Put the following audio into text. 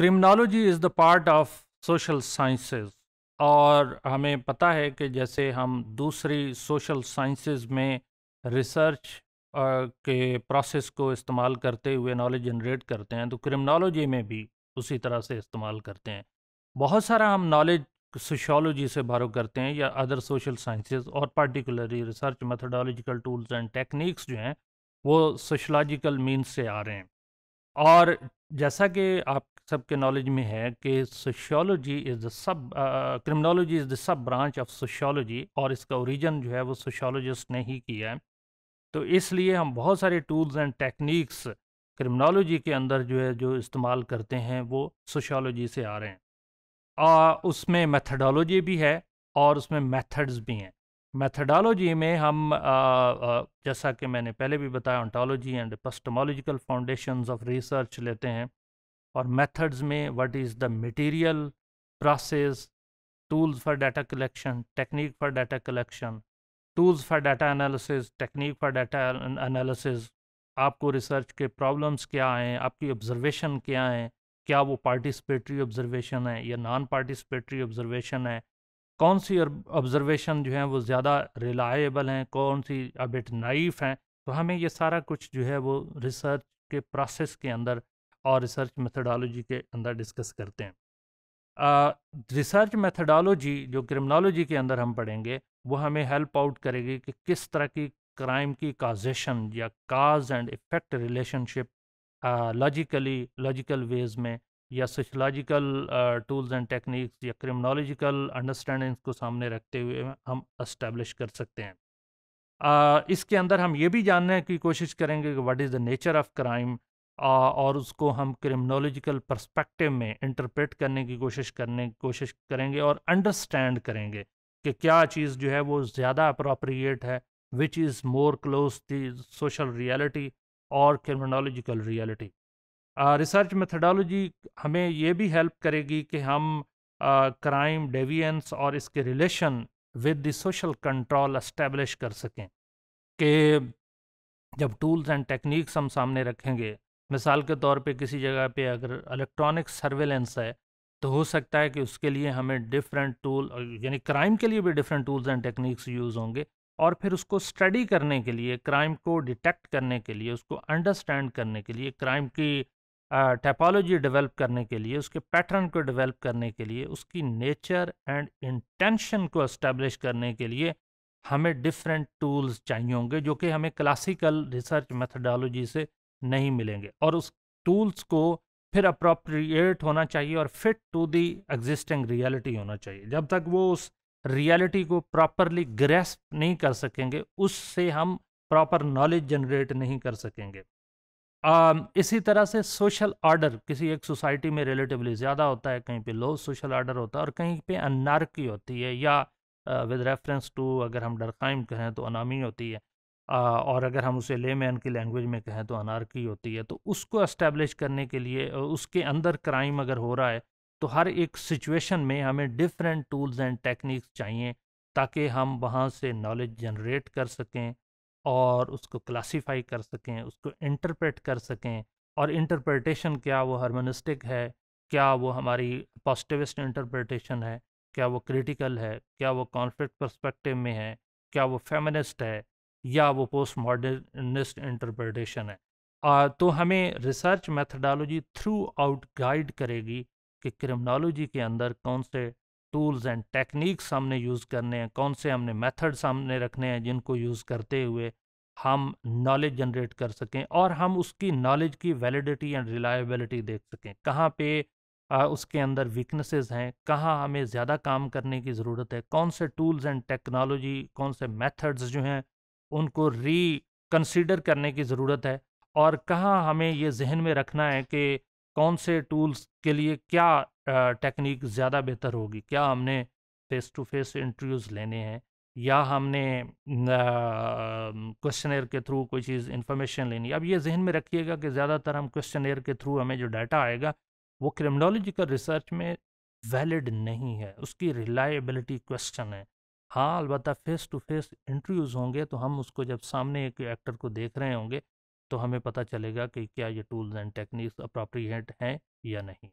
criminology is the part of social sciences और हमें पता है कि जैसे हम दूसरी सोशल साइंसेस में रिसर्च के प्रोसेस को इस्तेमाल करते हुए नॉलेज जनरेट करते हैं तो क्रिमिनोलॉजी में भी उसी तरह से इस्तेमाल करते हैं बहुत सारा हम नॉलेज सोशोलॉजी से बारो करते हैं या अदर सोशल साइंसेज और particularly research methodological tools and techniques जो हैं वो सोशलॉजिकल मीन से आ रहे हैं और जैसा कि आप सबके नॉलेज में है कि sociology is the sub criminology is the sub branch of sociology और इसका ओरिजिन जो है वो सोशोलॉजिस्ट ने ही किया है तो इसलिए हम बहुत सारे टूल्स एंड टेक्निक्स क्रिमिनोलॉजी के अंदर जो है जो इस्तेमाल करते हैं वो सोशोलॉजी से आ रहे हैं और उसमें मैथडोलॉजी भी है और उसमें मैथड्स भी हैं मैथडोलॉजी में हम आ, आ, जैसा कि मैंने पहले भी बताया ontology and epistemological foundation of research लेते हैं और मेथड्स में what is the material process tools for data collection technique for data collection tools for data analysis technique for data analysis आपको रिसर्च के प्रॉब्लम्स क्या हैं आपकी ऑब्जर्वेशन क्या हैं क्या वो पार्टिसिपेटरी ऑब्जर्वेशन है या नॉन पार्टिसिपेटरी ऑब्जर्वेशन है कौन सी ऑब्जर्वेशन जो है वो ज़्यादा रिलायबल हैं कौन सी अबिट नाइफ हैं तो हमें ये सारा कुछ जो है वो रिसर्च के प्रोसेस के अंदर और रिसर्च मेथडोलॉजी के अंदर डिस्कस करते हैं रिसर्च मेथडोलॉजी जो क्रिमिनोलॉजी के अंदर हम पढ़ेंगे वो हमें हेल्प आउट करेगी कि किस तरह की क्राइम की काजेशन या cause and effect relationship logically logical ways में या सोशलॉजिकल टूल्स एंड टेक्निक्स या क्रिमिनोलॉजिकल अंडरस्टैंडिंग्स को सामने रखते हुए हम इस्टेब्लिश कर सकते हैं uh, इसके अंदर हम ये भी जानने की कोशिश करेंगे कि what is the nature of crime और उसको हम क्रिमिनोलॉजिकल परस्पेक्टिव में इंटरप्रेट करने की कोशिश करने की कोशिश करेंगे और अंडरस्टैंड करेंगे कि क्या चीज़ जो है वो ज़्यादा अप्रोप्रिएट है which is more close the social reality और क्रिमिनोलॉजिकल रियलिटी रिसर्च मेथडोलॉजी हमें ये भी हेल्प करेगी कि हम क्राइम uh, डेवियंस और इसके relation with the social control establish कर सकें कि जब टूल्स एंड टेक्निक्स हम सामने रखेंगे मिसाल के तौर पे किसी जगह पे अगर इलेक्ट्रॉनिक सर्वेलेंस है तो हो सकता है कि उसके लिए हमें डिफरेंट टूल यानी क्राइम के लिए भी different tools and techniques use होंगे और फिर उसको स्टडी करने के लिए क्राइम को डिटेक्ट करने के लिए उसको अंडरस्टैंड करने के लिए क्राइम की टेपोलॉजी डेवलप करने के लिए उसके पैटर्न को डेवलप करने के लिए उसकी नेचर एंड इंटेंशन को इस्टेब्लिश करने के लिए हमें डिफरेंट टूल्स चाहिए होंगे जो कि हमें क्लासिकल रिसर्च मेथडोलॉजी से नहीं मिलेंगे और उस टूल्स को फिर अप्रोप्रिएट होना चाहिए और fit to the existing reality होना चाहिए जब तक वो उस रियलिटी को प्रॉपरली ग्रेस्प नहीं कर सकेंगे उससे हम प्रॉपर नॉलेज जनरेट नहीं कर सकेंगे uh, इसी तरह से सोशल ऑर्डर किसी एक सोसाइटी में रिलेटिवली ज़्यादा होता है कहीं पे लो सोशल ऑर्डर होता है और कहीं पे अनारकी होती है या विद रेफरेंस टू अगर हम डरकाइम कहें तो अनामी होती है और अगर हम उसे ले मैन की लैंग्वेज में कहें तो अनारकी होती है तो उसको इस्टेब्लिश करने के लिए उसके अंदर क्राइम अगर हो रहा है तो हर एक सिचुएशन में हमें डिफरेंट टूल्स एंड टेक्निक्स चाहिए ताकि हम वहाँ से नॉलेज जनरेट कर सकें और उसको क्लासीफाई कर सकें उसको इंटरप्रेट कर सकें और इंटरप्रटेशन क्या वो हारमोनिस्टिक है क्या वो हमारी पॉजिटिविस्ट इंटरप्रटेशन है क्या वो क्रिटिकल है क्या वो कॉन्फ्लिक्ट पर्सपेक्टिव में है क्या वो फेमिनिस्ट है या वो पोस्ट मॉडर्निस्ट इंटरप्रटेशन है आ, तो हमें research methodology throughout guide करेगी कि क्रिमिनोलॉजी के अंदर कौन से टूल्स एंड टेक्निक्स हमने यूज़ करने हैं कौन से हमने मेथड सामने रखने हैं जिनको यूज़ करते हुए हम नॉलेज जनरेट कर सकें और हम उसकी नॉलेज की वैलिडिटी एंड रिलायबिलिटी देख सकें कहाँ पे आ, उसके अंदर वीकनेसेस हैं कहाँ हमें ज़्यादा काम करने की ज़रूरत है कौन से टूल्स एंड टेक्नोलॉजी कौन से मेथड्स जो हैं उनको कंसिडर करने की ज़रूरत है और कहाँ हमें ये जहन में रखना है कि कौन से टूल्स के लिए क्या टेक्निक ज़्यादा बेहतर होगी क्या हमने फेस टू फेस इंटरव्यूज़ लेने हैं या हमने क्वेश्चन के थ्रू कोई चीज़ इन्फॉर्मेशन लेनी अब ये जहन में रखिएगा कि ज़्यादातर हम क्वेश्चन के थ्रू हमें जो डाटा आएगा वो क्रिमिनोलॉजिकल रिसर्च में वैलिड नहीं है उसकी रिलायबिलिटी क्वेश्चन है हाँ अलबत्त फेस टू फेस इंटरव्यूज़ होंगे तो हम उसको जब सामने एक एक्टर को देख रहे होंगे तो हमें पता चलेगा कि क्या ये टूल्स एंड टेक्निक्स अप्रोप्रिएट हैं या नहीं